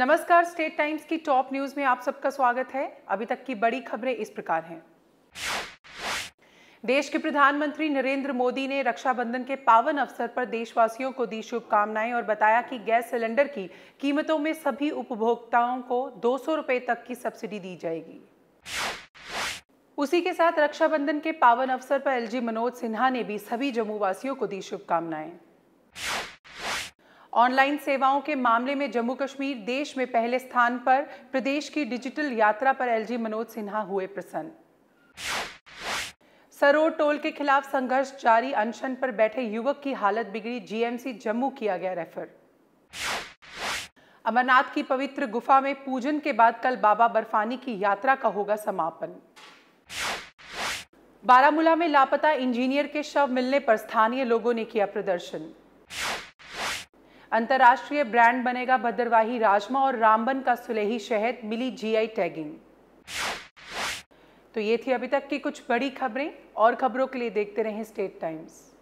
नमस्कार State Times की top news में आप सबका स्वागत है अभी तक की बड़ी खबरें इस प्रकार हैं देश के प्रधानमंत्री नरेंद्र मोदी ने रक्षाबंधन के पावन अवसर पर देशवासियों को दी शुभकामनाएं और बताया कि गैस सिलेंडर की कीमतों में सभी उपभोक्ताओं को दो सौ तक की सब्सिडी दी जाएगी उसी के साथ रक्षाबंधन के पावन अवसर पर एलजी मनोज सिन्हा ने भी सभी जम्मू वासियों को दी शुभकामनाएं ऑनलाइन सेवाओं के मामले में जम्मू कश्मीर देश में पहले स्थान पर प्रदेश की डिजिटल यात्रा पर एलजी मनोज सिन्हा हुए प्रसन्न सरो टोल के खिलाफ संघर्ष जारी अनशन पर बैठे युवक की हालत बिगड़ी जीएमसी जम्मू किया गया रेफर अमरनाथ की पवित्र गुफा में पूजन के बाद कल बाबा बर्फानी की यात्रा का होगा समापन बारामूला में लापता इंजीनियर के शव मिलने पर स्थानीय लोगों ने किया प्रदर्शन अंतर्राष्ट्रीय ब्रांड बनेगा भद्रवाही राजमा और रामबन का सुलेही शहद मिली जीआई टैगिंग तो ये थी अभी तक की कुछ बड़ी खबरें और खबरों के लिए देखते रहें स्टेट टाइम्स